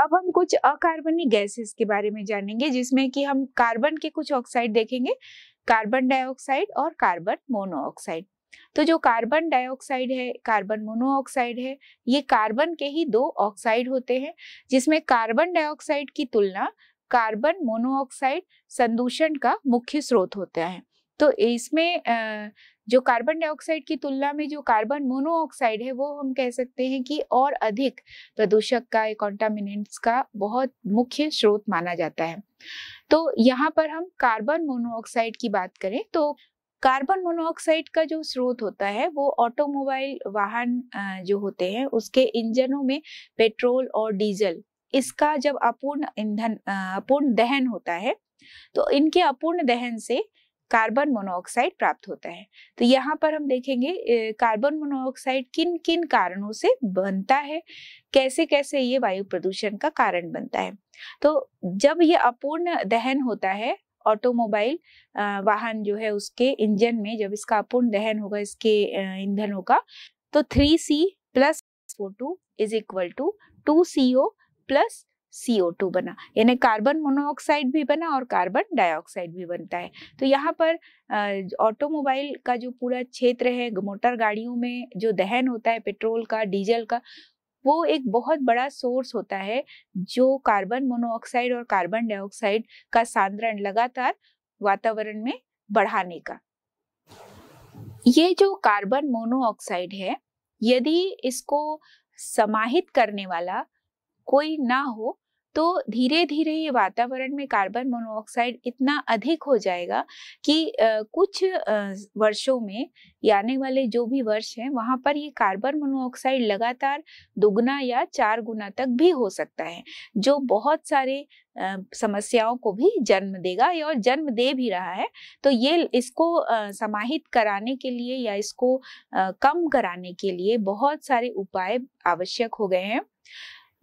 अब हम कुछ अकार्बनिक गैसेस के बारे में जानेंगे जिसमें कि हम कार्बन के कुछ ऑक्साइड देखेंगे कार्बन डाइऑक्साइड और कार्बन मोनोऑक्साइड तो जो कार्बन डाइऑक्साइड है कार्बन मोनोऑक्साइड है ये कार्बन के ही दो ऑक्साइड होते हैं जिसमें कार्बन डाइऑक्साइड की तुलना कार्बन मोनोऑक्साइड संदूषण का मुख्य स्रोत होता है तो इसमें जो कार्बन डाइऑक्साइड की तुलना में जो कार्बन मोनोऑक्साइड है वो हम कह सकते हैं कि और अधिक प्रदूषक का कॉन्टामिनेंट्स का बहुत मुख्य स्रोत माना जाता है तो यहाँ पर हम कार्बन मोनोऑक्साइड की बात करें तो कार्बन मोनोऑक्साइड का जो स्रोत होता है वो ऑटोमोबाइल वाहन जो होते हैं उसके इंजनों में पेट्रोल और डीजल इसका जब अपूर्ण ईंधन अपूर्ण दहन होता है तो इनके अपूर्ण दहन से कार्बन मोनोऑक्साइड प्राप्त होता है तो यहाँ पर हम देखेंगे कार्बन मोनोऑक्साइड किन किन कारणों से बनता है कैसे कैसे ये वायु प्रदूषण का कारण बनता है तो जब ये अपूर्ण दहन होता है ऑटोमोबाइल वाहन जो है उसके इंजन में जब इसका अपूर्ण दहन होगा इसके ईंधनों का तो three C plus four two is equal to two C O plus CO2 बना यानी कार्बन मोनोऑक्साइड भी बना और कार्बन डाइऑक्साइड भी बनता है तो यहाँ पर ऑटोमोबाइल का जो पूरा क्षेत्र है मोटर गाड़ियों में जो दहन होता है पेट्रोल का डीजल का वो एक बहुत बड़ा सोर्स होता है जो कार्बन मोनोऑक्साइड और कार्बन डाइऑक्साइड का सांद्रण लगातार वातावरण में बढ़ाने का ये जो कार्बन मोनोऑक्साइड है यदि इसको समाहित करने वाला कोई ना हो तो धीरे धीरे ये वातावरण में कार्बन मोनोऑक्साइड इतना अधिक हो जाएगा कि कुछ वर्षों में आने वाले जो भी वर्ष हैं वहाँ पर ये कार्बन मोनोऑक्साइड लगातार दुगना या चार गुना तक भी हो सकता है जो बहुत सारे समस्याओं को भी जन्म देगा और जन्म दे भी रहा है तो ये इसको समाहित कराने के लिए या इसको कम कराने के लिए बहुत सारे उपाय आवश्यक हो गए हैं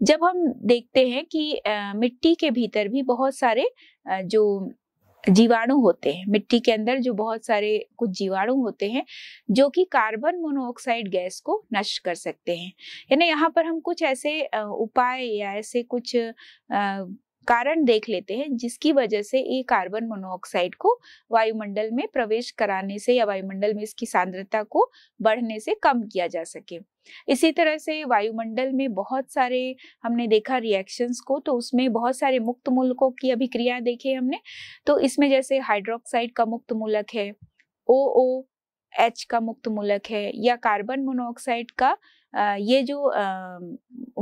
जब हम देखते हैं कि मिट्टी के भीतर भी बहुत सारे जो जीवाणु होते हैं मिट्टी के अंदर जो बहुत सारे कुछ जीवाणु होते हैं जो कि कार्बन मोनोऑक्साइड गैस को नष्ट कर सकते हैं यानी यहाँ पर हम कुछ ऐसे उपाय या ऐसे कुछ कारण देख लेते हैं जिसकी वजह से ये कार्बन मोनोऑक्साइड को वायुमंडल में प्रवेश कराने से या वायुमंडल में इसकी सांद्रता को बढ़ने से कम किया जा सके इसी तरह से वायुमंडल में बहुत सारे हमने देखा रिएक्शंस को तो उसमें बहुत सारे मुक्त मूलकों की अभिक्रिया देखे हमने तो इसमें जैसे हाइड्रोक्साइड का मुक्त मूलक है ओ ओ एच का मुक्त मूलक है या कार्बन मोनोऑक्साइड का ये जो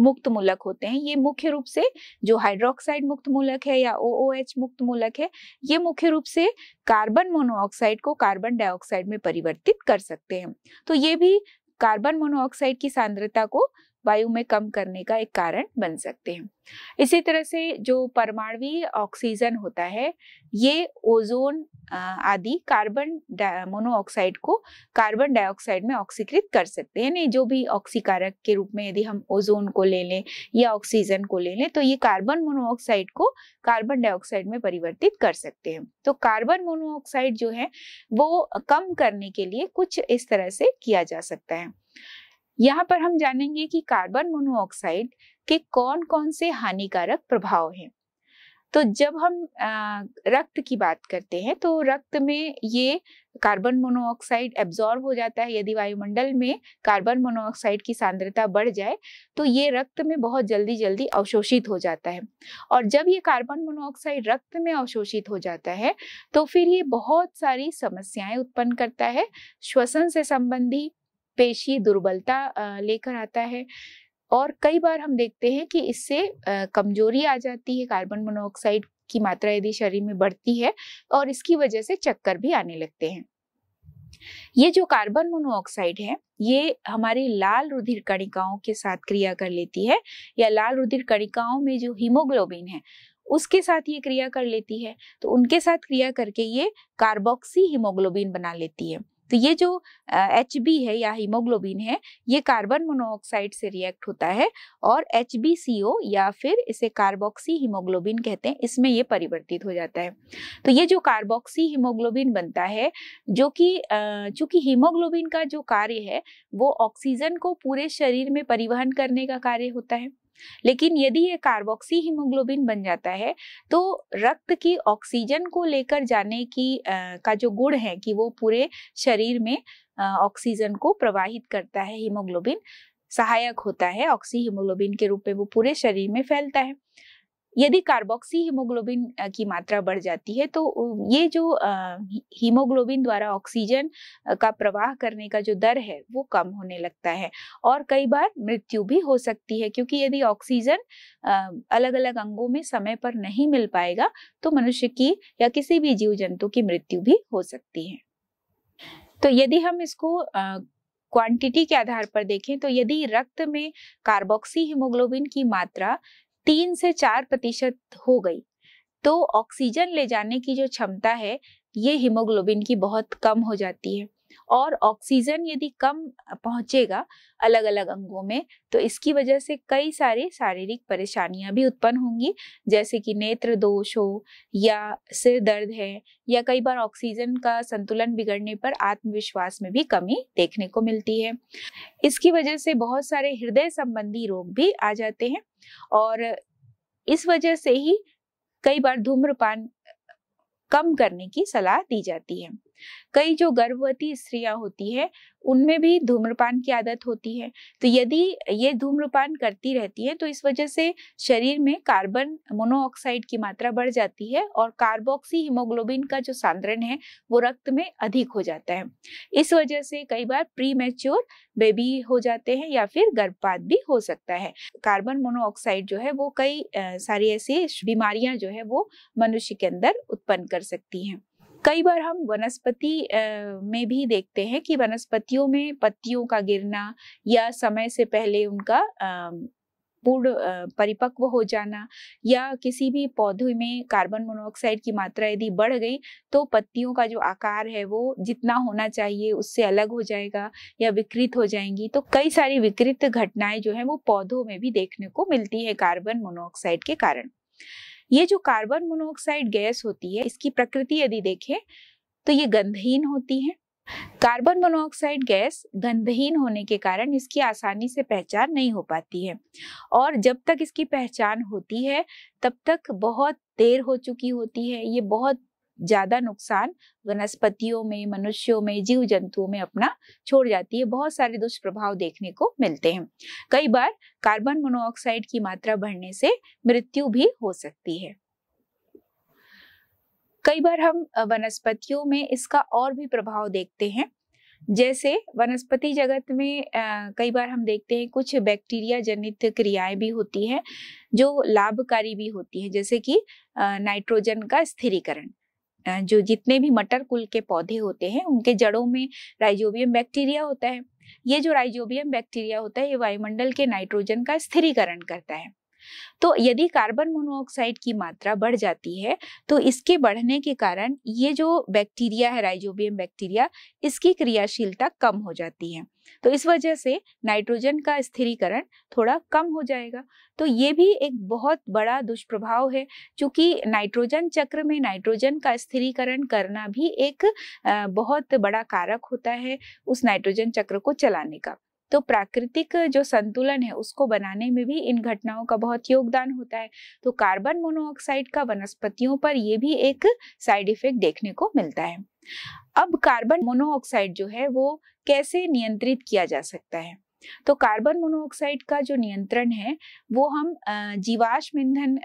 मुक्त मूलक होते हैं ये मुख्य रूप से जो हाइड्रोक्साइड मुक्त मूलक है या ओ ओ एच मुक्त मूलक है ये मुख्य रूप से कार्बन मोनोऑक्साइड को कार्बन डाइऑक्साइड में परिवर्तित कर सकते हैं तो ये भी कार्बन मोनोऑक्साइड की सांद्रता को वायु में कम करने का एक कारण बन सकते हैं इसी तरह से जो परमाणु ऑक्सीजन होता है ये ओजोन आदि कार्बन मोनोऑक्साइड को कार्बन डाइऑक्साइड में ऑक्सीकृत कर सकते हैं यानी जो भी ऑक्सीकारक के रूप में यदि हम ओजोन को ले लें या ऑक्सीजन को ले लें तो ये कार्बन मोनोऑक्साइड को कार्बन डाइऑक्साइड में परिवर्तित कर सकते हैं तो कार्बन मोनोऑक्साइड जो है वो कम करने के लिए कुछ इस तरह से किया जा सकता है यहाँ पर हम जानेंगे कि कार्बन मोनोऑक्साइड के कौन कौन से हानिकारक प्रभाव हैं तो जब हम रक्त की बात करते हैं तो रक्त में ये कार्बन मोनोऑक्साइड एब्जॉर्ब हो जाता है यदि वायुमंडल में कार्बन मोनोऑक्साइड की सांद्रता बढ़ जाए तो ये रक्त में बहुत जल्दी जल्दी अवशोषित हो जाता है और जब ये कार्बन मोनोऑक्साइड रक्त में अवशोषित हो जाता है तो फिर ये बहुत सारी समस्याएं उत्पन्न करता है श्वसन से संबंधी पेशी दुर्बलता लेकर आता है और कई बार हम देखते हैं कि इससे कमजोरी आ जाती है कार्बन मोनोऑक्साइड की मात्रा यदि शरीर में बढ़ती है और इसकी वजह से चक्कर भी आने लगते हैं ये जो कार्बन मोनोऑक्साइड है ये हमारी लाल रुधिर कणिकाओं के साथ क्रिया कर लेती है या लाल रुधिर कणिकाओं में जो हीमोग्लोबिन है उसके साथ ये क्रिया कर लेती है तो उनके साथ क्रिया करके ये कार्बोक्सी हीमोग्लोबिन बना लेती है तो ये जो एच बी है या हीमोग्लोबिन है ये कार्बन मोनोऑक्साइड से रिएक्ट होता है और एच बी सी ओ या फिर इसे कार्बोक्सी हीमोग्लोबिन कहते हैं इसमें ये परिवर्तित हो जाता है तो ये जो कार्बोक्सी हीमोग्लोबिन बनता है जो कि चूंकि हीमोग्लोबिन का जो कार्य है वो ऑक्सीजन को पूरे शरीर में परिवहन करने का कार्य होता है लेकिन यदि ये कार्बोक्सी हीमोग्लोबिन बन जाता है तो रक्त की ऑक्सीजन को लेकर जाने की आ, का जो गुण है कि वो पूरे शरीर में ऑक्सीजन को प्रवाहित करता है हीमोग्लोबिन सहायक होता है ऑक्सी हीमोग्लोबिन के रूप में वो पूरे शरीर में फैलता है यदि कार्बोक्सी हीमोग्लोबिन की मात्रा बढ़ जाती है तो ये जो हीमोग्लोबिन द्वारा ऑक्सीजन का प्रवाह करने का जो दर है वो कम होने लगता है और कई बार मृत्यु भी हो सकती है क्योंकि यदि ऑक्सीजन अलग अलग अंगों में समय पर नहीं मिल पाएगा तो मनुष्य की या किसी भी जीव जंतु की मृत्यु भी हो सकती है तो यदि हम इसको क्वांटिटी के आधार पर देखें तो यदि रक्त में कार्बोक्सी हीमोग्लोबिन की मात्रा तीन से चार प्रतिशत हो गई तो ऑक्सीजन ले जाने की जो क्षमता है ये हीमोग्लोबिन की बहुत कम हो जाती है और ऑक्सीजन यदि कम पहुंचेगा अलग अलग अंगों में तो इसकी वजह से कई सारी शारीरिक परेशानियां भी उत्पन्न होंगी जैसे कि नेत्र दोष हो या सिर दर्द है या कई बार ऑक्सीजन का संतुलन बिगड़ने पर आत्मविश्वास में भी कमी देखने को मिलती है इसकी वजह से बहुत सारे हृदय संबंधी रोग भी आ जाते हैं और इस वजह से ही कई बार धूम्रपान कम करने की सलाह दी जाती है कई जो गर्भवती स्त्रियां होती है उनमें भी धूम्रपान की आदत होती है तो यदि ये धूम्रपान करती रहती है तो इस वजह से शरीर में कार्बन मोनोऑक्साइड की मात्रा बढ़ जाती है और कार्बोक्सी हीमोग्लोबिन का जो सांद्रण है वो रक्त में अधिक हो जाता है इस वजह से कई बार प्री मेच्योर बेबी हो जाते हैं या फिर गर्भपात भी हो सकता है कार्बन मोनोऑक्साइड जो है वो कई सारी ऐसी बीमारियां जो है वो मनुष्य के अंदर उत्पन्न कर सकती हैं कई बार हम वनस्पति में भी देखते हैं कि वनस्पतियों में पत्तियों का गिरना या समय से पहले उनका पूर्ण परिपक्व हो जाना या किसी भी पौधे में कार्बन मोनोऑक्साइड की मात्रा यदि बढ़ गई तो पत्तियों का जो आकार है वो जितना होना चाहिए उससे अलग हो जाएगा या विकृत हो जाएंगी तो कई सारी विकृत घटनाएं जो है वो पौधों में भी देखने को मिलती है कार्बन मोनोऑक्साइड के कारण ये जो कार्बन मोनोऑक्साइड गैस होती है इसकी प्रकृति यदि देखें तो ये गंधहीन होती है कार्बन मोनोऑक्साइड गैस गंधहीन होने के कारण इसकी आसानी से पहचान नहीं हो पाती है और जब तक इसकी पहचान होती है तब तक बहुत देर हो चुकी होती है ये बहुत ज़्यादा नुकसान वनस्पतियों में मनुष्यों में जीव जंतुओं में अपना छोड़ जाती है बहुत सारे दुष्प्रभाव देखने को मिलते हैं कई बार कार्बन मोनोऑक्साइड की मात्रा बढ़ने से मृत्यु भी हो सकती है कई बार हम वनस्पतियों में इसका और भी प्रभाव देखते हैं जैसे वनस्पति जगत में आ, कई बार हम देखते हैं कुछ बैक्टीरिया जनित क्रियाएं भी होती हैं जो लाभकारी भी होती हैं जैसे कि नाइट्रोजन का स्थिरीकरण जो जितने भी मटर कुल के पौधे होते हैं उनके जड़ों में राइजोबियम बैक्टीरिया होता है ये जो राइजोबियम बैक्टीरिया होता है ये वायुमंडल के नाइट्रोजन का स्थिरीकरण करता है तो यदि कार्बन मोनोऑक्साइड की मात्रा बढ़ जाती है तो इसके बढ़ने के कारण ये जो बैक्टीरिया है राइजोबियम बैक्टीरिया इसकी क्रियाशीलता कम हो जाती है तो इस वजह से नाइट्रोजन का स्थिरीकरण थोड़ा कम हो जाएगा तो ये भी एक बहुत बड़ा दुष्प्रभाव है क्योंकि नाइट्रोजन चक्र में नाइट्रोजन का स्थिरीकरण करना भी एक बहुत बड़ा कारक होता है उस नाइट्रोजन चक्र को चलाने का तो प्राकृतिक जो संतुलन है उसको बनाने में भी इन घटनाओं का बहुत योगदान होता है तो कार्बन मोनोऑक्साइड का वनस्पतियों पर यह भी एक साइड इफेक्ट देखने को मिलता है अब कार्बन मोनोऑक्साइड जो है वो कैसे नियंत्रित किया जा सकता है तो कार्बन मोनोऑक्साइड का जो नियंत्रण है वो हम जीवाश्म ईंधन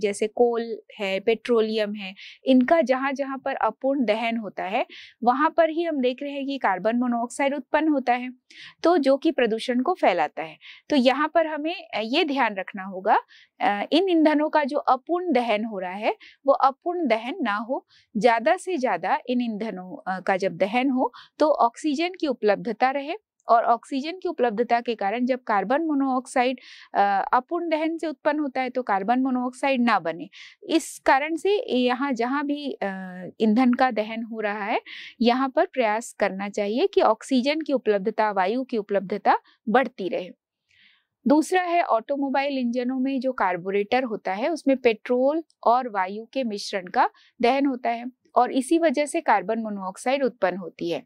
जैसे कोल है पेट्रोलियम है इनका जहाँ जहाँ पर अपूर्ण दहन होता है वहाँ पर ही हम देख रहे हैं कि कार्बन मोनोऑक्साइड उत्पन्न होता है तो जो कि प्रदूषण को फैलाता है तो यहाँ पर हमें ये ध्यान रखना होगा इन ईंधनों का जो अपूर्ण दहन हो रहा है वो अपूर्ण दहन ना हो ज़्यादा से ज़्यादा इन ईंधनों का जब दहन हो तो ऑक्सीजन की उपलब्धता रहे और ऑक्सीजन की उपलब्धता के कारण जब कार्बन मोनोऑक्साइड अपूर्ण दहन से उत्पन्न होता है तो कार्बन मोनोऑक्साइड ना बने इस कारण से यहाँ जहाँ भी ईंधन का दहन हो रहा है यहाँ पर प्रयास करना चाहिए कि ऑक्सीजन की उपलब्धता वायु की उपलब्धता बढ़ती रहे दूसरा है ऑटोमोबाइल इंजनों में जो कार्बोरेटर होता है उसमें पेट्रोल और वायु के मिश्रण का दहन होता है और इसी वजह से कार्बन मोनोऑक्साइड उत्पन्न होती है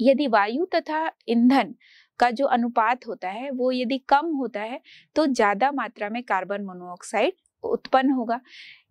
यदि वायु तथा ईंधन का जो अनुपात होता है वो यदि कम होता है तो ज़्यादा मात्रा में कार्बन मोनोऑक्साइड उत्पन्न होगा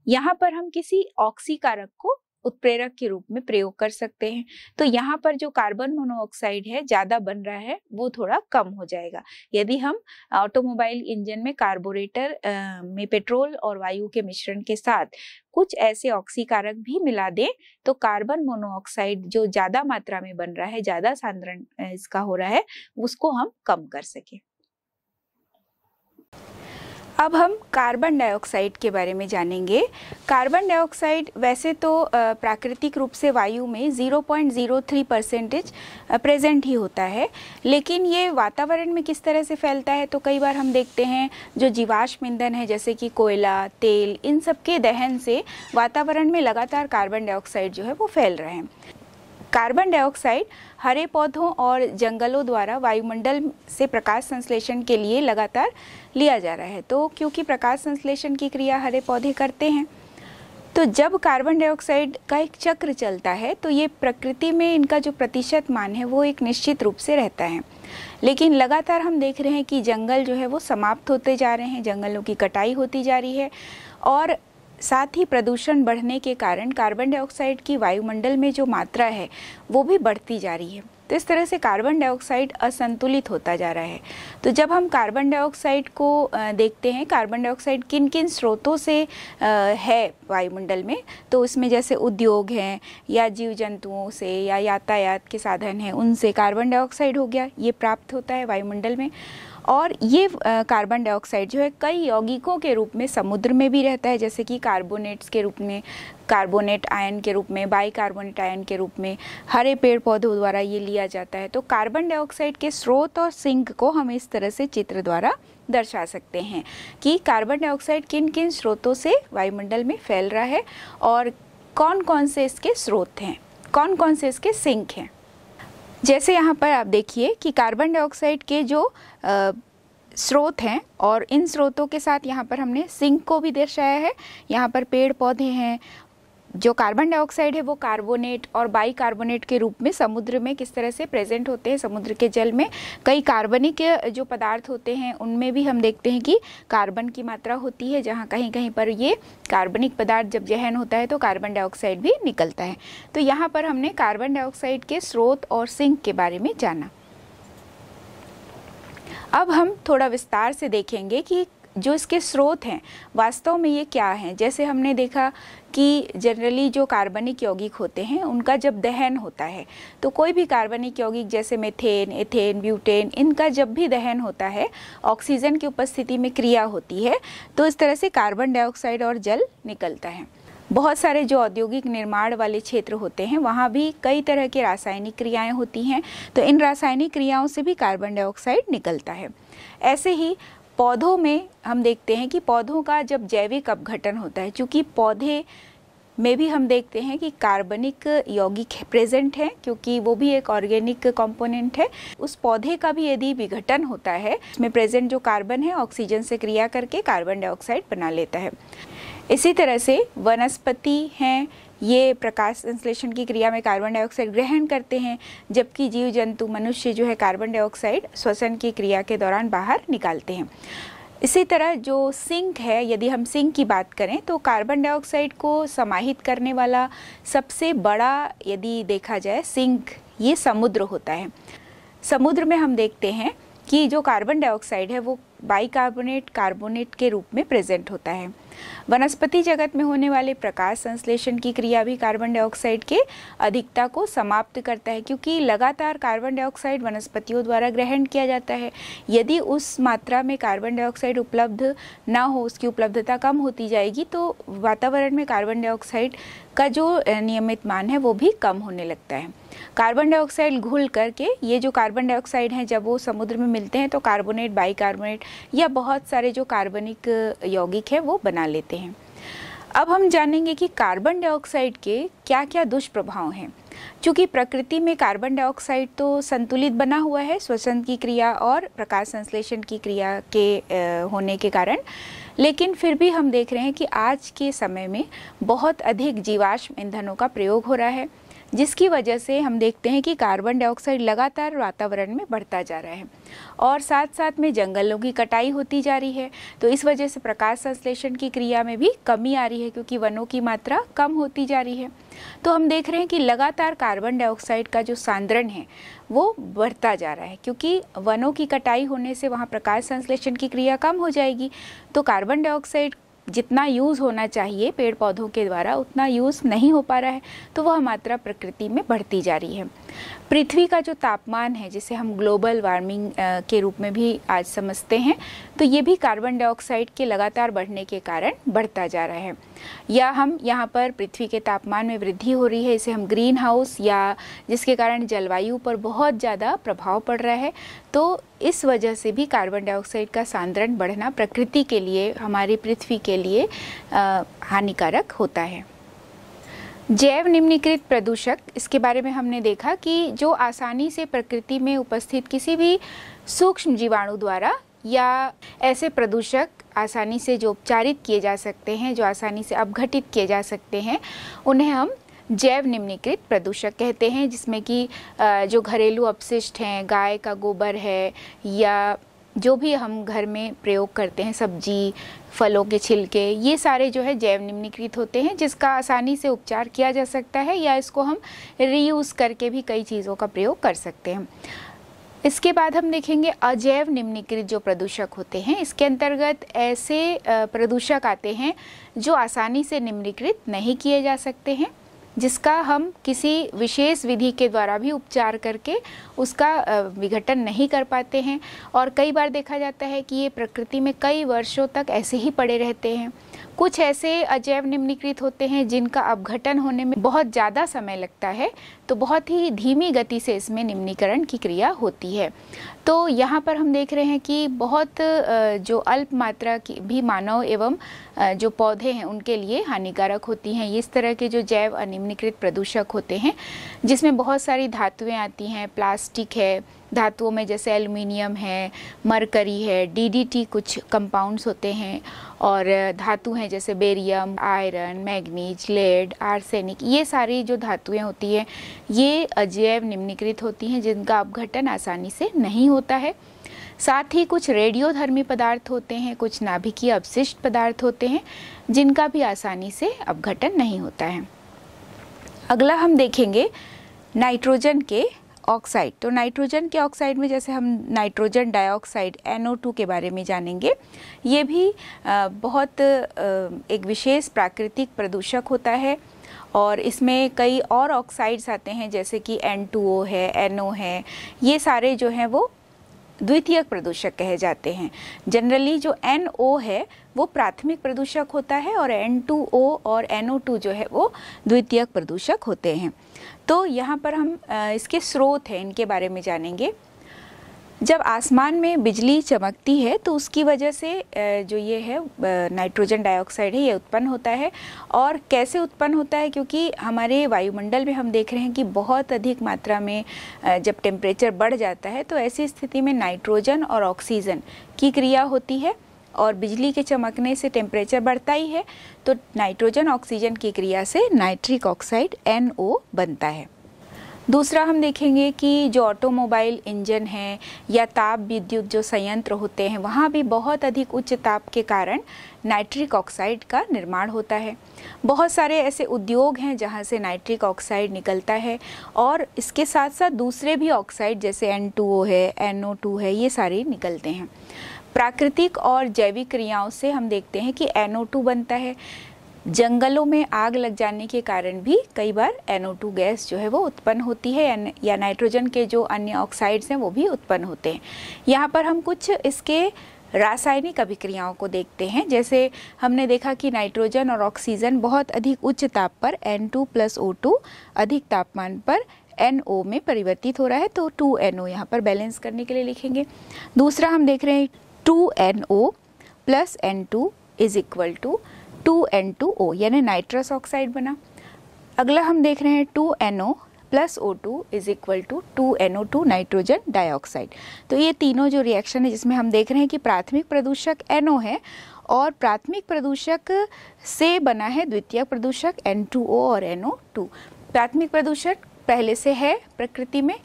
यहाँ पर हम किसी ऑक्सी कारक को उत्प्रेरक के रूप में प्रयोग कर सकते हैं तो यहाँ पर जो कार्बन मोनोऑक्साइड है ज़्यादा बन रहा है वो थोड़ा कम हो जाएगा यदि हम ऑटोमोबाइल इंजन में कार्बोरेटर में पेट्रोल और वायु के मिश्रण के साथ कुछ ऐसे ऑक्सीकारक भी मिला दें तो कार्बन मोनोऑक्साइड जो ज़्यादा मात्रा में बन रहा है ज़्यादा सांद्रण इसका हो रहा है उसको हम कम कर सकें अब हम कार्बन डाइऑक्साइड के बारे में जानेंगे कार्बन डाइऑक्साइड वैसे तो प्राकृतिक रूप से वायु में 0.03 परसेंटेज प्रेजेंट ही होता है लेकिन ये वातावरण में किस तरह से फैलता है तो कई बार हम देखते हैं जो जीवाश्म ईंधन है जैसे कि कोयला तेल इन सब के दहन से वातावरण में लगातार कार्बन डाइऑक्साइड जो है वो फैल रहे हैं कार्बन डाइऑक्साइड हरे पौधों और जंगलों द्वारा वायुमंडल से प्रकाश संश्लेषण के लिए लगातार लिया जा रहा है तो क्योंकि प्रकाश संश्लेषण की क्रिया हरे पौधे करते हैं तो जब कार्बन डाइऑक्साइड का एक चक्र चलता है तो ये प्रकृति में इनका जो प्रतिशत मान है वो एक निश्चित रूप से रहता है लेकिन लगातार हम देख रहे हैं कि जंगल जो है वो समाप्त होते जा रहे हैं जंगलों की कटाई होती जा रही है और साथ ही प्रदूषण बढ़ने के कारण कार्बन डाइऑक्साइड की वायुमंडल में जो मात्रा है वो भी बढ़ती जा रही है तो इस तरह से कार्बन डाइऑक्साइड असंतुलित होता जा रहा है तो जब हम कार्बन डाइऑक्साइड को देखते हैं कार्बन डाइऑक्साइड किन किन स्रोतों से है वायुमंडल में तो उसमें जैसे उद्योग हैं या जीव जंतुओं से या यातायात के साधन हैं उनसे कार्बन डाइऑक्साइड हो गया ये प्राप्त होता है वायुमंडल में और ये कार्बन डाइऑक्साइड जो है कई यौगिकों के रूप में समुद्र में भी रहता है जैसे कि कार्बोनेट्स के रूप में कार्बोनेट आयन के रूप में बाई कार्बोनेट आयन के रूप में हरे पेड़ पौधों द्वारा ये लिया जाता है तो कार्बन डाइऑक्साइड के स्रोत और सिंक को हम इस तरह से चित्र द्वारा दर्शा सकते हैं कि कार्बन डाइऑक्साइड किन किन स्रोतों से वायुमंडल में फैल रहा है और कौन कौन से इसके स्रोत हैं कौन कौन से इसके सिंक हैं जैसे यहाँ पर आप देखिए कि कार्बन डाइऑक्साइड के जो आ, स्रोत हैं और इन स्रोतों के साथ यहाँ पर हमने सिंक को भी दर्शाया है यहाँ पर पेड़ पौधे हैं जो कार्बन डाइऑक्साइड है वो कार्बोनेट और बाइकार्बोनेट के रूप में समुद्र में किस तरह से प्रेजेंट होते हैं समुद्र के जल में कई कार्बनिक जो पदार्थ होते हैं उनमें भी हम देखते हैं कि कार्बन की मात्रा होती है जहाँ कहीं कहीं पर ये कार्बनिक पदार्थ जब जहन होता है तो कार्बन डाइऑक्साइड भी निकलता है तो यहाँ पर हमने कार्बन डाइऑक्साइड के स्रोत और सिंक के बारे में जाना अब हम थोड़ा विस्तार से देखेंगे कि जो इसके स्रोत हैं वास्तव में ये क्या हैं जैसे हमने देखा कि जनरली जो कार्बनिक यौगिक होते हैं उनका जब दहन होता है तो कोई भी कार्बनिक यौगिक जैसे मेथेन एथेन ब्यूटेन इनका जब भी दहन होता है ऑक्सीजन की उपस्थिति में क्रिया होती है तो इस तरह से कार्बन डाइऑक्साइड और जल निकलता है बहुत सारे जो औद्योगिक निर्माण वाले क्षेत्र होते हैं वहाँ भी कई तरह की रासायनिक क्रियाएं होती हैं तो इन रासायनिक क्रियाओं से भी कार्बन डाइऑक्साइड निकलता है ऐसे ही पौधों में हम देखते हैं कि पौधों का जब जैविक अपघटन होता है क्योंकि पौधे में भी हम देखते हैं कि कार्बनिक यौगिक प्रेजेंट है क्योंकि वो भी एक ऑर्गेनिक कंपोनेंट है उस पौधे का भी यदि विघटन होता है उसमें प्रेजेंट जो कार्बन है ऑक्सीजन से क्रिया करके कार्बन डाइऑक्साइड बना लेता है इसी तरह से वनस्पति हैं ये प्रकाश संश्लेषण की क्रिया में कार्बन डाइऑक्साइड ग्रहण करते हैं जबकि जीव जंतु मनुष्य जो है कार्बन डाइऑक्साइड श्वसन की क्रिया के दौरान बाहर निकालते हैं इसी तरह जो सिंक है यदि हम सिंक की बात करें तो कार्बन डाइऑक्साइड को समाहित करने वाला सबसे बड़ा यदि देखा जाए सिंक ये समुद्र होता है समुद्र में हम देखते हैं कि जो कार्बन डाइऑक्साइड है वो बाइकार्बोनेट कार्बोनेट के रूप में प्रेजेंट होता है वनस्पति जगत में होने वाले प्रकाश संश्लेषण की क्रिया भी कार्बन डाइऑक्साइड के अधिकता को समाप्त करता है क्योंकि लगातार कार्बन डाइऑक्साइड वनस्पतियों द्वारा ग्रहण किया जाता है यदि उस मात्रा में कार्बन डाइऑक्साइड उपलब्ध ना हो उसकी उपलब्धता कम होती जाएगी तो वातावरण में कार्बन डाइऑक्साइड का जो नियमित मान है वो भी कम होने लगता है कार्बन डाइऑक्साइड घुल करके ये जो कार्बन डाइऑक्साइड हैं जब वो समुद्र में मिलते हैं तो कार्बोनेट बाइकार्बोनेट या बहुत सारे जो कार्बनिक यौगिक है वो बना लेते हैं अब हम जानेंगे कि कार्बन डाइऑक्साइड के क्या क्या दुष्प्रभाव हैं क्योंकि प्रकृति में कार्बन डाइऑक्साइड तो संतुलित बना हुआ है श्वसन की क्रिया और प्रकाश संश्लेषण की क्रिया के होने के कारण लेकिन फिर भी हम देख रहे हैं कि आज के समय में बहुत अधिक जीवाश्म ईंधनों का प्रयोग हो रहा है जिसकी वजह से हम देखते हैं कि कार्बन डाइऑक्साइड लगातार वातावरण में बढ़ता जा रहा है और साथ साथ में जंगलों की कटाई होती जा रही है तो इस वजह से प्रकाश संश्लेषण की क्रिया में भी कमी आ रही है क्योंकि वनों की मात्रा कम होती जा रही है तो हम देख रहे हैं कि लगातार कार्बन डाइऑक्साइड का जो सांद्रण है वो बढ़ता जा रहा है क्योंकि वनों की कटाई होने से वहाँ प्रकाश संश्लेषण की क्रिया कम हो जाएगी तो कार्बन डाइऑक्साइड जितना यूज़ होना चाहिए पेड़ पौधों के द्वारा उतना यूज़ नहीं हो पा रहा है तो वह मात्रा प्रकृति में बढ़ती जा रही है पृथ्वी का जो तापमान है जिसे हम ग्लोबल वार्मिंग के रूप में भी आज समझते हैं तो ये भी कार्बन डाइऑक्साइड के लगातार बढ़ने के कारण बढ़ता जा रहा है या हम यहाँ पर पृथ्वी के तापमान में वृद्धि हो रही है इसे हम ग्रीन हाउस या जिसके कारण जलवायु पर बहुत ज़्यादा प्रभाव पड़ रहा है तो इस वजह से भी कार्बन डाइऑक्साइड का सांद्रण बढ़ना प्रकृति के लिए हमारी पृथ्वी के लिए हानिकारक होता है जैव निम्नीकृत प्रदूषक इसके बारे में हमने देखा कि जो आसानी से प्रकृति में उपस्थित किसी भी सूक्ष्म जीवाणु द्वारा या ऐसे प्रदूषक आसानी से जो उपचारित किए जा सकते हैं जो आसानी से अपघटित किए जा सकते हैं उन्हें हम जैव निम्नीकृत प्रदूषक कहते हैं जिसमें कि जो घरेलू अपशिष्ट हैं गाय का गोबर है या जो भी हम घर में प्रयोग करते हैं सब्जी फलों के छिलके ये सारे जो है जैव निम्नीकृत होते हैं जिसका आसानी से उपचार किया जा सकता है या इसको हम रीयूज़ करके भी कई चीज़ों का प्रयोग कर सकते हैं इसके बाद हम देखेंगे अजैव निम्नीकृत जो प्रदूषक होते हैं इसके अंतर्गत ऐसे प्रदूषक आते हैं जो आसानी से निम्नीकृत नहीं किए जा सकते हैं जिसका हम किसी विशेष विधि के द्वारा भी उपचार करके उसका विघटन नहीं कर पाते हैं और कई बार देखा जाता है कि ये प्रकृति में कई वर्षों तक ऐसे ही पड़े रहते हैं कुछ ऐसे अजैव निम्नीकृत होते हैं जिनका अपघटन होने में बहुत ज़्यादा समय लगता है तो बहुत ही धीमी गति से इसमें निम्नीकरण की क्रिया होती है तो यहाँ पर हम देख रहे हैं कि बहुत जो अल्प मात्रा की भी मानव एवं जो पौधे हैं उनके लिए हानिकारक होती हैं इस तरह के जो जैव अनिम्नीकृत प्रदूषक होते हैं जिसमें बहुत सारी धातुएँ आती हैं प्लास्टिक है धातुओं में जैसे एल्युमिनियम है मरकरी है डीडीटी कुछ कंपाउंड्स होते हैं और धातु हैं जैसे barium iron manganese lead arsenic ये सारी जो धातुएं होती हैं ये अजैव निम्नीकृत होती हैं जिनका अपघटन आसानी से नहीं होता है साथ ही कुछ रेडियोधर्मी पदार्थ होते हैं कुछ नाभिकीय अवशिष्ट पदार्थ होते हैं जिनका भी आसानी से अपघटन नहीं होता है अगला हम देखेंगे नाइट्रोजन के ऑक्साइड तो नाइट्रोजन के ऑक्साइड में जैसे हम नाइट्रोजन डाइऑक्साइड एन के बारे में जानेंगे ये भी बहुत एक विशेष प्राकृतिक प्रदूषक होता है और इसमें कई और ऑक्साइड्स आते हैं जैसे कि एन है एन है ये सारे जो हैं वो द्वितीयक प्रदूषक कहे जाते हैं जनरली जो एन है वो प्राथमिक प्रदूषक होता है और एन और एन जो है वो द्वितीयक प्रदूषक होते हैं तो यहाँ पर हम इसके स्रोत हैं इनके बारे में जानेंगे जब आसमान में बिजली चमकती है तो उसकी वजह से जो ये है नाइट्रोजन डाइऑक्साइड है ये उत्पन्न होता है और कैसे उत्पन्न होता है क्योंकि हमारे वायुमंडल में हम देख रहे हैं कि बहुत अधिक मात्रा में जब टेम्परेचर बढ़ जाता है तो ऐसी स्थिति में नाइट्रोजन और ऑक्सीजन की क्रिया होती है और बिजली के चमकने से टेम्परेचर बढ़ता ही है तो नाइट्रोजन ऑक्सीजन की क्रिया से नाइट्रिक ऑक्साइड एन बनता है दूसरा हम देखेंगे कि जो ऑटोमोबाइल इंजन है या ताप विद्युत जो संयंत्र होते हैं वहाँ भी बहुत अधिक उच्च ताप के कारण नाइट्रिक ऑक्साइड का निर्माण होता है बहुत सारे ऐसे उद्योग हैं जहाँ से नाइट्रिक ऑक्साइड निकलता है और इसके साथ साथ दूसरे भी ऑक्साइड जैसे एन है एन है ये सारे निकलते हैं प्राकृतिक और जैविक क्रियाओं से हम देखते हैं कि एनओ बनता है जंगलों में आग लग जाने के कारण भी कई बार एनओ गैस जो है वो उत्पन्न होती है या नाइट्रोजन के जो अन्य ऑक्साइड्स हैं वो भी उत्पन्न होते हैं यहाँ पर हम कुछ इसके रासायनिक अभिक्रियाओं को देखते हैं जैसे हमने देखा कि नाइट्रोजन और ऑक्सीजन बहुत अधिक उच्च ताप पर N2 प्लस ओ अधिक तापमान पर NO में परिवर्तित हो रहा है तो 2NO यहाँ पर बैलेंस करने के लिए लिखेंगे दूसरा हम देख रहे हैं 2NO plus N two is equal to two N two O यानी नाइट्रस ऑक्साइड बना अगला हम देख रहे हैं two N O plus O two is equal to two N O two nitrogen dioxide तो ये तीनों जो रिएक्शन है जिसमें हम देख रहे हैं कि प्राथमिक प्रदूषक एन ओ है और प्राथमिक प्रदूषक से बना है द्वितीय प्रदूषक एन टू ओ और एन ओ टू प्राथमिक प्रदूषक पहले से है प्रकृति में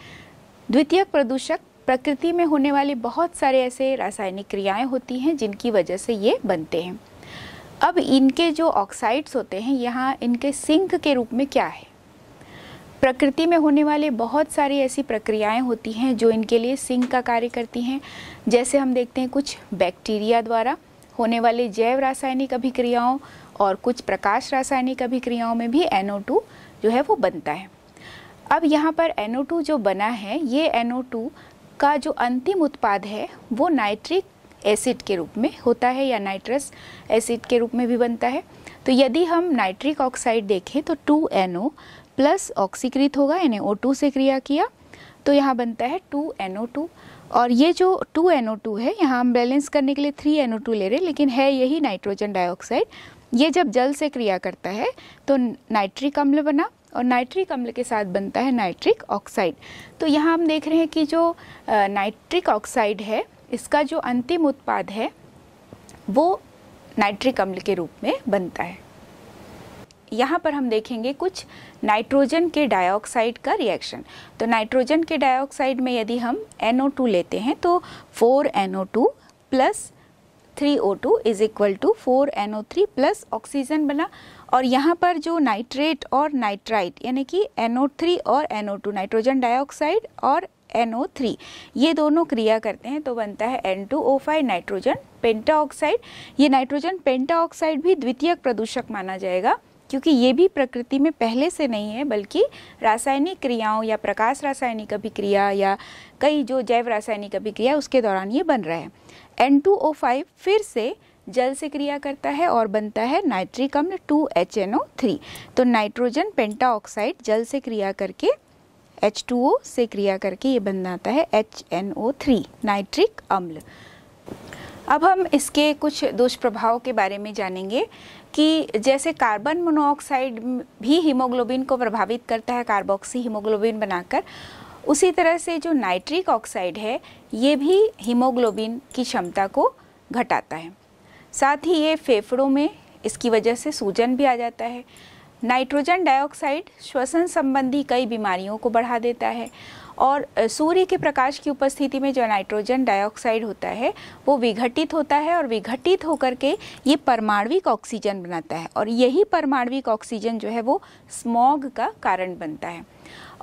द्वितीय प्रदूषक प्रकृति में होने वाली बहुत सारे ऐसे रासायनिक क्रियाएं होती हैं जिनकी वजह से ये बनते हैं अब इनके जो ऑक्साइड्स होते हैं यहाँ इनके सिंक के रूप में क्या है प्रकृति में होने वाले बहुत सारी ऐसी प्रक्रियाएं होती हैं जो इनके लिए सिंक का कार्य करती हैं जैसे हम देखते हैं कुछ बैक्टीरिया द्वारा होने वाले जैव रासायनिक अभिक्रियाओं और कुछ प्रकाश रासायनिक अभिक्रियाओं में भी एनओ जो है वो बनता है अब यहाँ पर एनओ जो बना है ये एनओ का जो अंतिम उत्पाद है वो नाइट्रिक एसिड के रूप में होता है या नाइट्रस एसिड के रूप में भी बनता है तो यदि हम नाइट्रिक ऑक्साइड देखें तो 2NO प्लस ऑक्सीकृत होगा यानी O2 से क्रिया किया तो यहाँ बनता है 2NO2 और ये जो 2NO2 है यहाँ हम बैलेंस करने के लिए 3NO2 ले रहे हैं लेकिन है यही नाइट्रोजन डाइऑक्साइड ये जब जल से क्रिया करता है तो नाइट्रिक अम्ल बना और नाइट्रिक अम्ल के साथ बनता है नाइट्रिक ऑक्साइड तो यहाँ हम देख रहे हैं कि जो नाइट्रिक ऑक्साइड है इसका जो अंतिम उत्पाद है वो नाइट्रिक अम्ल के रूप में बनता है यहाँ पर हम देखेंगे कुछ नाइट्रोजन के डाइऑक्साइड का रिएक्शन तो नाइट्रोजन के डाइऑक्साइड में यदि हम NO2 लेते हैं तो 4NO2 plus 3O2 O two is equal to four N plus oxygen बना और यहाँ पर जो नाइट्रेट और नाइट्राइट यानी कि NO3 और NO2 नाइट्रोजन डाइऑक्साइड और NO3 ये दोनों क्रिया करते हैं तो बनता है N2O5 नाइट्रोजन पेंटाऑक्साइड ये नाइट्रोजन पेंटाऑक्साइड भी द्वितीयक प्रदूषक माना जाएगा क्योंकि ये भी प्रकृति में पहले से नहीं है बल्कि रासायनिक क्रियाओं या प्रकाश रासायनिक अभिक्रिया या कई जो जैव रासायनिक अभिक्रिया उसके दौरान ये बन रहा है N2O5 फिर से जल से क्रिया करता है और बनता है नाइट्रिक अम्ल two H N O three तो नाइट्रोजन पेंटा ऑक्साइड जल से क्रिया करके एच टू ओ से क्रिया करके ये बन जाता है H N O three nitric अम्ल अब हम इसके कुछ दुष्प्रभाव के बारे में जानेंगे कि जैसे कार्बन मोनोऑक्साइड भी हीमोग्लोबिन को प्रभावित करता है कार्बोक्सी हीमोग्लोबिन बनाकर उसी तरह से जो नाइट्रिक ऑक्साइड है ये भी हीमोग्लोबिन की क्षमता को घटाता है साथ ही ये फेफड़ों में इसकी वजह से सूजन भी आ जाता है नाइट्रोजन डाइऑक्साइड श्वसन संबंधी कई बीमारियों को बढ़ा देता है और सूर्य के प्रकाश की उपस्थिति में जो नाइट्रोजन डाइऑक्साइड होता है वो विघटित होता है और विघटित होकर के ये परमाणविक ऑक्सीजन बनाता है और यही परमाणविक ऑक्सीजन जो है वो स्मॉग का कारण बनता है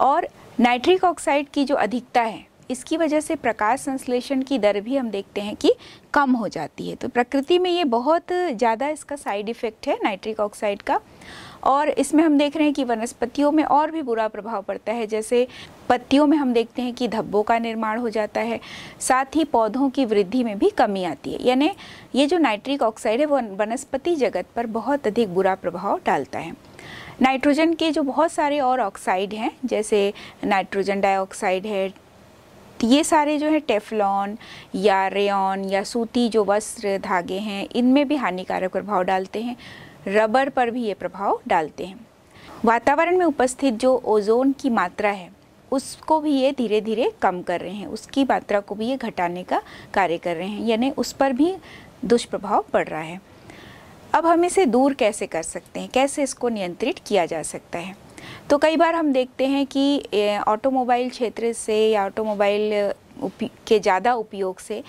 और नाइट्रिक ऑक्साइड की जो अधिकता है इसकी वजह से प्रकाश संश्लेषण की दर भी हम देखते हैं कि कम हो जाती है तो प्रकृति में ये बहुत ज़्यादा इसका साइड इफ़ेक्ट है नाइट्रिक ऑक्साइड का और इसमें हम देख रहे हैं कि वनस्पतियों में और भी बुरा प्रभाव पड़ता है जैसे पत्तियों में हम देखते हैं कि धब्बों का निर्माण हो जाता है साथ ही पौधों की वृद्धि में भी कमी आती है यानी ये जो नाइट्रिक ऑक्साइड है वो वनस्पति जगत पर बहुत अधिक बुरा प्रभाव डालता है नाइट्रोजन के जो बहुत सारे और ऑक्साइड हैं जैसे नाइट्रोजन डाइऑक्साइड है ये सारे जो है टेफलॉन या रेन या सूती जो वस्त्र धागे हैं इनमें भी हानिकारक प्रभाव डालते हैं रबर पर भी ये प्रभाव डालते हैं वातावरण में उपस्थित जो ओजोन की मात्रा है उसको भी ये धीरे धीरे कम कर रहे हैं उसकी मात्रा को भी ये घटाने का कार्य कर रहे हैं यानी उस पर भी दुष्प्रभाव पड़ रहा है अब हम इसे दूर कैसे कर सकते हैं कैसे इसको नियंत्रित किया जा सकता है तो कई बार हम देखते हैं कि ऑटोमोबाइल क्षेत्र से या ऑटोमोबाइल के ज़्यादा उपयोग से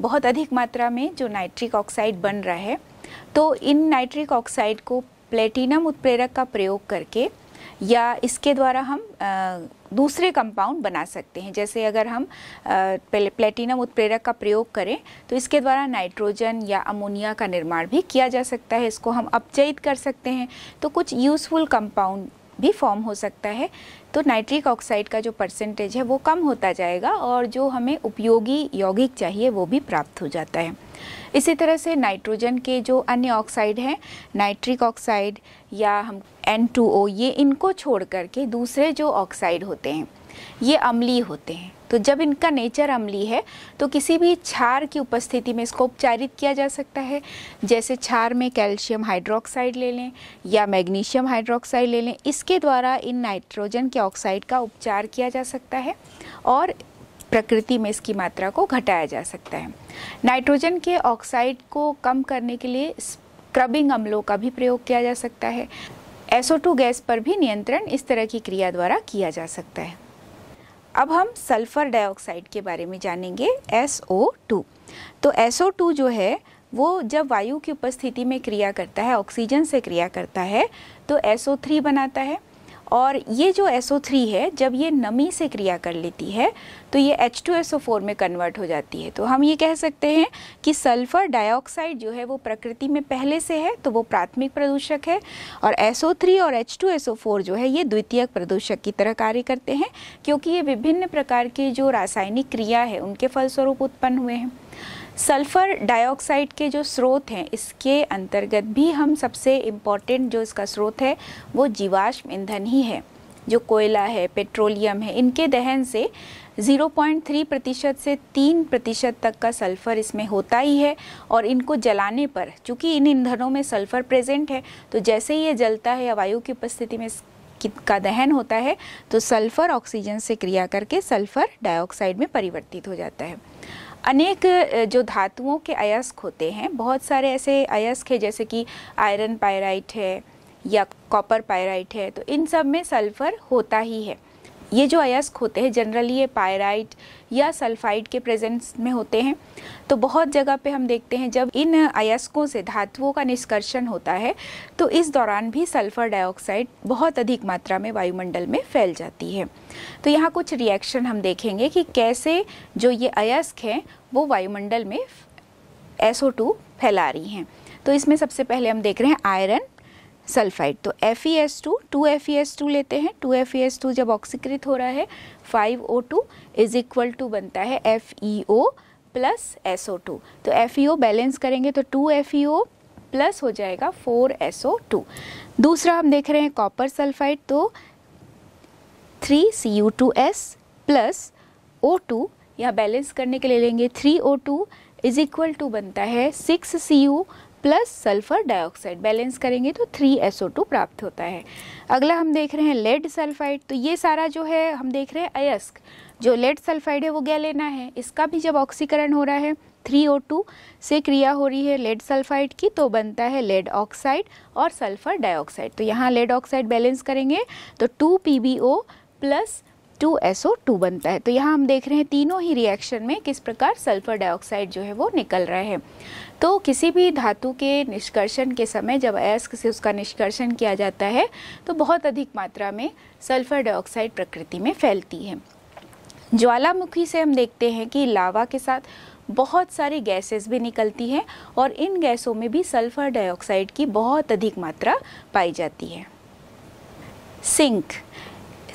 बहुत अधिक मात्रा में जो नाइट्रिक ऑक्साइड बन रहा है तो इन नाइट्रिक ऑक्साइड को प्लेटिनम उत्प्रेरक का प्रयोग करके या इसके द्वारा हम दूसरे कंपाउंड बना सकते हैं जैसे अगर हम प्लेटिनम उत्प्रेरक का प्रयोग करें तो इसके द्वारा नाइट्रोजन या अमोनिया का निर्माण भी किया जा सकता है इसको हम अपचयित कर सकते हैं तो कुछ यूज़फुल कंपाउंड भी फॉर्म हो सकता है तो नाइट्रिक ऑक्साइड का जो परसेंटेज है वो कम होता जाएगा और जो हमें उपयोगी यौगिक चाहिए वो भी प्राप्त हो जाता है इसी तरह से नाइट्रोजन के जो अन्य ऑक्साइड हैं नाइट्रिक ऑक्साइड या हम N2O ये इनको छोड़ करके दूसरे जो ऑक्साइड होते हैं ये अम्ली होते हैं तो जब इनका नेचर अम्ली है तो किसी भी क्षार की उपस्थिति में इसको उपचारित किया जा सकता है जैसे क्षार में कैल्शियम हाइड्रोक्साइड ले लें या मैग्नीशियम हाइड्रोक्साइड ले लें इसके द्वारा इन नाइट्रोजन के ऑक्साइड का उपचार किया जा सकता है और प्रकृति में इसकी मात्रा को घटाया जा सकता है नाइट्रोजन के ऑक्साइड को कम करने के लिए स्क्रबिंग अम्लों का भी प्रयोग किया जा सकता है एसओ गैस पर भी नियंत्रण इस तरह की क्रिया द्वारा किया जा सकता है अब हम सल्फ़र डाइऑक्साइड के बारे में जानेंगे SO2 तो SO2 जो है वो जब वायु की उपस्थिति में क्रिया करता है ऑक्सीजन से क्रिया करता है तो SO3 बनाता है और ये जो SO3 है जब ये नमी से क्रिया कर लेती है तो ये H2SO4 में कन्वर्ट हो जाती है तो हम ये कह सकते हैं कि सल्फ़र डाइऑक्साइड जो है वो प्रकृति में पहले से है तो वो प्राथमिक प्रदूषक है और SO3 और H2SO4 जो है ये द्वितीयक प्रदूषक की तरह कार्य करते हैं क्योंकि ये विभिन्न प्रकार के जो रासायनिक क्रिया है उनके फलस्वरूप उत्पन्न हुए हैं सल्फ़र डाइऑक्साइड के जो स्रोत हैं इसके अंतर्गत भी हम सबसे इम्पॉर्टेंट जो इसका स्रोत है वो जीवाश्म ईंधन ही है जो कोयला है पेट्रोलियम है इनके दहन से 0.3 प्रतिशत से 3 प्रतिशत तक का सल्फ़र इसमें होता ही है और इनको जलाने पर चूँकि इन ईंधनों में सल्फ़र प्रेजेंट है तो जैसे ही ये जलता है या वायु की उपस्थिति में का दहन होता है तो सल्फ़र ऑक्सीजन से क्रिया करके सल्फ़र डाइऑक्साइड में परिवर्तित हो जाता है अनेक जो धातुओं के अयस्क होते हैं बहुत सारे ऐसे अयस्क है जैसे कि आयरन पायराइट है या कॉपर पायराइट है तो इन सब में सल्फ़र होता ही है ये जो अयस्क होते हैं जनरली ये पायराइट या सल्फाइड के प्रेजेंस में होते हैं तो बहुत जगह पे हम देखते हैं जब इन अयस्कों से धातुओं का निष्कर्षण होता है तो इस दौरान भी सल्फर डाइऑक्साइड बहुत अधिक मात्रा में वायुमंडल में फैल जाती है तो यहाँ कुछ रिएक्शन हम देखेंगे कि कैसे जो ये अयस्क हैं वो वायुमंडल में एसओ फैला रही हैं तो इसमें सबसे पहले हम देख रहे हैं आयरन सल्फाइड तो F E S two two F E S two लेते हैं two F E S two जब ऑक्सीकृत हो रहा है five O two is equal to बनता है F E O plus S O two तो एफ ई ओ बैलेंस करेंगे तो two F E O plus हो जाएगा फोर एस ओ टू दूसरा हम देख रहे हैं कॉपर सल्फाइड तो three C U two S plus O two यहाँ बैलेंस करने के लिए लेंगे three O two is equal to बनता है six C U plus sulphur dioxide balance करेंगे तो थ्री एस ओ टू प्राप्त होता है अगला हम देख रहे हैं लेड सल्फाइड तो ये सारा जो है हम देख रहे हैं अयस्क जो लेड सल्फाइड है वो गैलेना है इसका भी जब ऑक्सीकरण हो रहा है थ्री ओ टू से क्रिया हो रही है लेड सल्फाइड की तो बनता है लेड ऑक्साइड और सल्फर डाइऑक्साइड तो यहाँ लेड ऑक्साइड बैलेंस करेंगे तो two P B O plus two SO two बनता है तो यहाँ हम देख रहे हैं तीनों ही रिएक्शन में किस प्रकार सल्फर डाइऑक्साइड जो है वो निकल रहे हैं तो किसी भी धातु के निष्कर्षण के समय जब एस्क से उसका निष्कर्षण किया जाता है तो बहुत अधिक मात्रा में सल्फर डाइऑक्साइड प्रकृति में फैलती है ज्वालामुखी से हम देखते हैं कि लावा के साथ बहुत सारी गैसेस भी निकलती हैं और इन गैसों में भी सल्फर डाइऑक्साइड की बहुत अधिक मात्रा पाई जाती है सिंक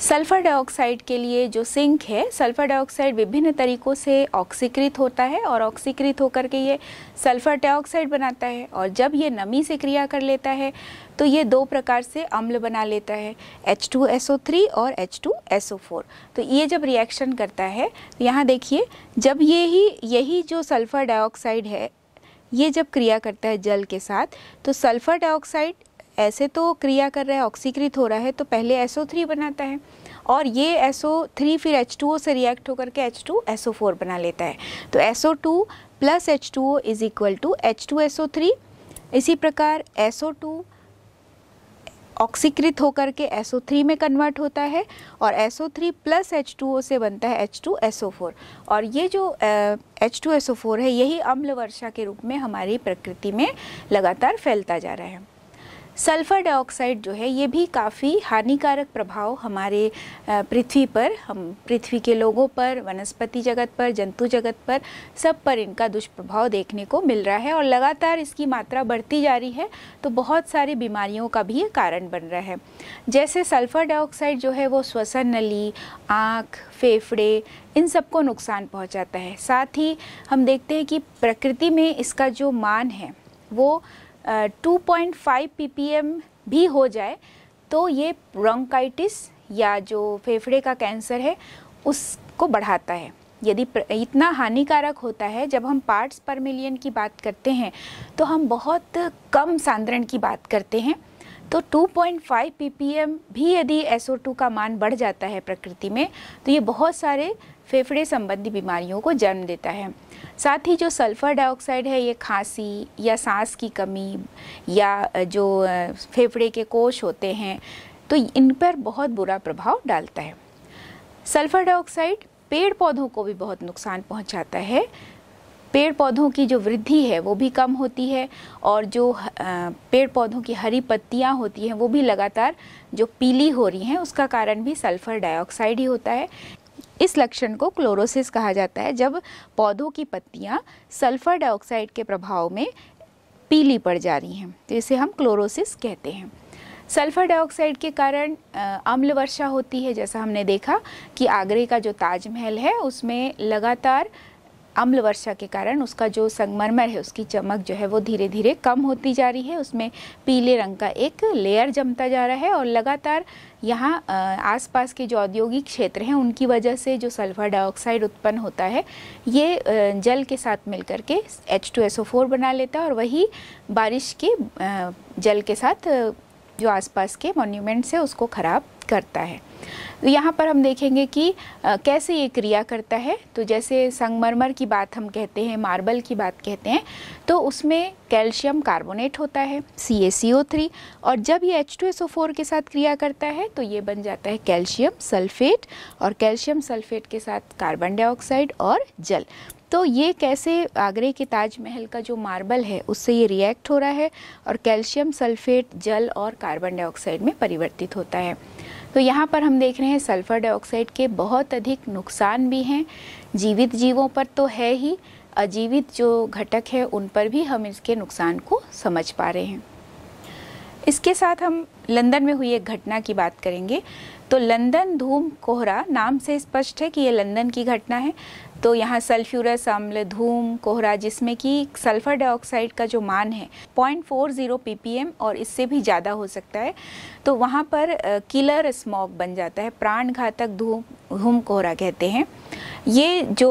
सल्फ़र डाइऑक्साइड के लिए जो सिंक है सल्फ़र डाइऑक्साइड विभिन्न तरीकों से ऑक्सीकृत होता है और ऑक्सीकृत होकर के ये सल्फ़र डाइऑक्साइड बनाता है और जब ये नमी से क्रिया कर लेता है तो ये दो प्रकार से अम्ल बना लेता है H2SO3 और H2SO4 तो ये जब रिएक्शन करता है तो यहाँ देखिए जब ये ही यही जो सल्फ़र डाइऑक्साइड है ये जब क्रिया करता है जल के साथ तो सल्फ़र डाइऑक्साइड ऐसे तो क्रिया कर रहा है ऑक्सीकृत हो रहा है तो पहले थ्री बनाता है और ये थ्री फिर एच से रिएक्ट होकर के एच टू बना लेता है तो SO two plus H two O is equal to H two S O three इसी प्रकार एस ओ टू ऑक्सीकृत होकर के एस ओ थ्री में कन्वर्ट होता है और S O three plus H two O से बनता है H two S O four और ये जो H two S O four है यही अम्ल वर्षा के रूप में हमारी प्रकृति में लगातार फैलता जा रहा है सल्फ़र डाइऑक्साइड जो है ये भी काफ़ी हानिकारक प्रभाव हमारे पृथ्वी पर हम पृथ्वी के लोगों पर वनस्पति जगत पर जंतु जगत पर सब पर इनका दुष्प्रभाव देखने को मिल रहा है और लगातार इसकी मात्रा बढ़ती जा रही है तो बहुत सारी बीमारियों का भी ये कारण बन रहा है जैसे सल्फ़र डाइऑक्साइड जो है वो श्वसन नली आँख फेफड़े इन सबको नुकसान पहुँचाता है साथ ही हम देखते हैं कि प्रकृति में इसका जो मान है वो 2.5 ppm भी हो जाए तो ये ब्रोंकाइटिस या जो फेफड़े का कैंसर है उसको बढ़ाता है यदि इतना हानिकारक होता है जब हम पार्ट्स पर मिलियन की बात करते हैं तो हम बहुत कम सांद्रण की बात करते हैं तो 2.5 ppm भी यदि SO2 का मान बढ़ जाता है प्रकृति में तो ये बहुत सारे फेफड़े संबंधी बीमारियों को जन्म देता है साथ ही जो सल्फ़र डाइऑक्साइड है ये खांसी या सांस की कमी या जो फेफड़े के कोष होते हैं तो इन पर बहुत बुरा प्रभाव डालता है सल्फ़र डाइऑक्साइड पेड़ पौधों को भी बहुत नुकसान पहुंचाता है पेड़ पौधों की जो वृद्धि है वो भी कम होती है और जो पेड़ पौधों की हरी पत्तियाँ होती हैं वो भी लगातार जो पीली हो रही हैं उसका कारण भी सल्फ़र डाइऑक्साइड ही होता है इस लक्षण को क्लोरोसिस कहा जाता है जब पौधों की पत्तियां सल्फर डाइऑक्साइड के प्रभाव में पीली पड़ जा रही हैं तो इसे हम क्लोरोसिस कहते हैं सल्फर डाइऑक्साइड के कारण अम्ल वर्षा होती है जैसा हमने देखा कि आगरे का जो ताजमहल है उसमें लगातार अम्ल वर्षा के कारण उसका जो संगमरमर है उसकी चमक जो है वो धीरे धीरे कम होती जा रही है उसमें पीले रंग का एक लेयर जमता जा रहा है और लगातार यहाँ आसपास के जो औद्योगिक क्षेत्र हैं उनकी वजह से जो सल्फर डाइऑक्साइड उत्पन्न होता है ये जल के साथ मिलकर के H2SO4 बना लेता है और वही बारिश के जल के साथ जो आसपास के मॉन्यूमेंट्स है उसको ख़राब करता है तो यहाँ पर हम देखेंगे कि कैसे ये क्रिया करता है तो जैसे संगमरमर की बात हम कहते हैं मार्बल की बात कहते हैं तो उसमें कैल्शियम कार्बोनेट होता है सी ए सी ओ थ्री और जब ये H two S O four के साथ क्रिया करता है तो ये बन जाता है कैल्शियम सल्फेट और कैल्शियम सल्फेट के साथ कार्बन डाइऑक्साइड और जल तो ये कैसे आगरे के ताजमहल का जो मार्बल है उससे ये रिएक्ट हो रहा है और कैल्शियम सल्फेट जल और कार्बन डाइऑक्साइड में परिवर्तित होता है तो यहाँ पर हम देख रहे हैं सल्फ़र डाइऑक्साइड के बहुत अधिक नुकसान भी हैं जीवित जीवों पर तो है ही अजीवित जो घटक है उन पर भी हम इसके नुकसान को समझ पा रहे हैं इसके साथ हम लंदन में हुई एक घटना की बात करेंगे तो लंदन धूम कोहरा नाम से स्पष्ट है कि ये लंदन की घटना है तो यहाँ सल्फ्यूरस अम्ल धूम कोहरा जिसमें कि सल्फ़र डाइऑक्साइड का जो मान है 0.40 फोर और इससे भी ज़्यादा हो सकता है तो वहाँ पर किलर स्मॉग बन जाता है प्राण घातक धूम धूम कोहरा कहते हैं ये जो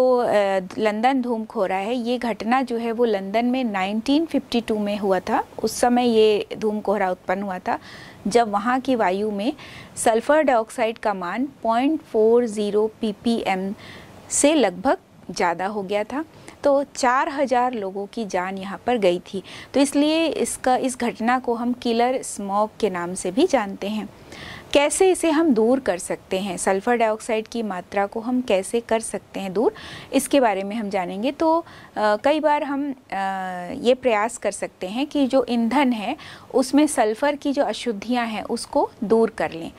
लंदन धूम खोरा है ये घटना जो है वो लंदन में 1952 में हुआ था उस समय ये धूम कोहरा उत्पन्न हुआ था जब वहाँ की वायु में सल्फ़र डाइऑक्साइड का मान 0.40 फोर से लगभग ज़्यादा हो गया था तो चार हजार लोगों की जान यहाँ पर गई थी तो इसलिए इसका इस घटना को हम किलर स्मॉक के नाम से भी जानते हैं कैसे इसे हम दूर कर सकते हैं सल्फ़र डाइऑक्साइड की मात्रा को हम कैसे कर सकते हैं दूर इसके बारे में हम जानेंगे तो आ, कई बार हम आ, ये प्रयास कर सकते हैं कि जो ईंधन है उसमें सल्फ़र की जो अशुद्धियां हैं उसको दूर कर लें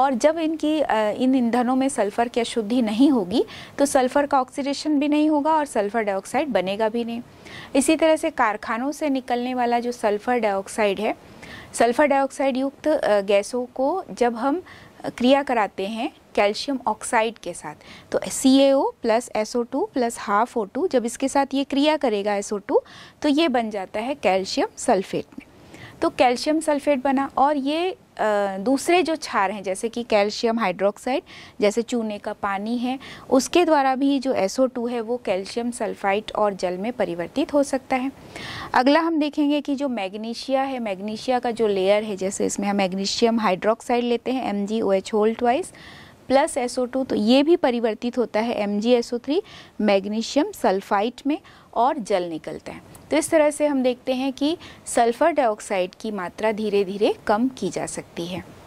और जब इनकी आ, इन ईंधनों में सल्फ़र की अशुद्धि नहीं होगी तो सल्फ़र का ऑक्सीडेशन भी नहीं होगा और सल्फ़र डाइऑक्साइड बनेगा भी नहीं इसी तरह से कारखानों से निकलने वाला जो सल्फ़र डाइऑक्साइड है सल्फ़र डाइऑक्साइड युक्त गैसों को जब हम क्रिया कराते हैं कैल्शियम ऑक्साइड के साथ तो C A O plus S O two plus half O two जब इसके साथ ये क्रिया करेगा एस ओ टू तो ये बन जाता है कैल्शियम सल्फेट में तो कैल्शियम सल्फेट बना और ये दूसरे जो क्षार हैं जैसे कि कैल्शियम हाइड्रोक्साइड जैसे चूने का पानी है उसके द्वारा भी जो SO2 है वो कैल्शियम सल्फाइड और जल में परिवर्तित हो सकता है अगला हम देखेंगे कि जो मैग्नीशिया है मैग्नीशिया का जो लेयर है जैसे इसमें हम मैग्नीशियम हाइड्रोक्साइड लेते हैं M G O H whole twice plus SO two तो ये भी परिवर्तित होता है M G SO three magnesium sulphite में और जल निकलता है तो इस तरह से हम देखते हैं कि सल्फ़र डाइऑक्साइड की मात्रा धीरे धीरे कम की जा सकती है